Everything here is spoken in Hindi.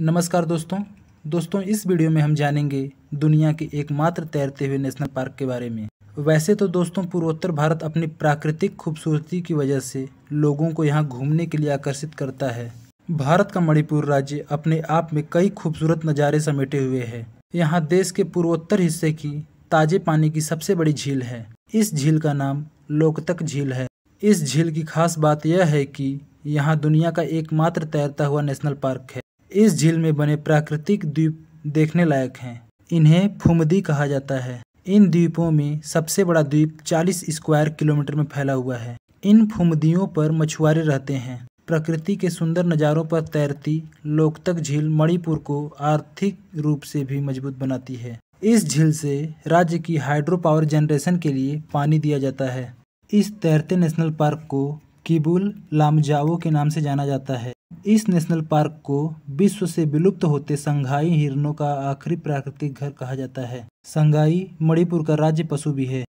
नमस्कार दोस्तों दोस्तों इस वीडियो में हम जानेंगे दुनिया के एकमात्र तैरते हुए नेशनल पार्क के बारे में वैसे तो दोस्तों पूर्वोत्तर भारत अपनी प्राकृतिक खूबसूरती की वजह से लोगों को यहाँ घूमने के लिए आकर्षित करता है भारत का मणिपुर राज्य अपने आप में कई खूबसूरत नज़ारे समेटे हुए है यहाँ देश के पूर्वोत्तर हिस्से की ताजे पानी की सबसे बड़ी झील है इस झील का नाम लोकतक झील है इस झील की खास बात यह है कि यहाँ दुनिया का एकमात्र तैरता हुआ नेशनल पार्क है इस झील में बने प्राकृतिक द्वीप देखने लायक हैं इन्हें फुमदी कहा जाता है इन द्वीपों में सबसे बड़ा द्वीप 40 स्क्वायर किलोमीटर में फैला हुआ है इन फुमदियों पर मछुआरे रहते हैं प्रकृति के सुंदर नज़ारों पर तैरती लोकतक झील मणिपुर को आर्थिक रूप से भी मजबूत बनाती है इस झील से राज्य की हाइड्रो पावर जनरेशन के लिए पानी दिया जाता है इस तैरते नेशनल पार्क को किबुल लामजाओ के नाम से जाना जाता है इस नेशनल पार्क को विश्व से विलुप्त होते संघाई हिरणों का आखिरी प्राकृतिक घर कहा जाता है संघाई मणिपुर का राज्य पशु भी है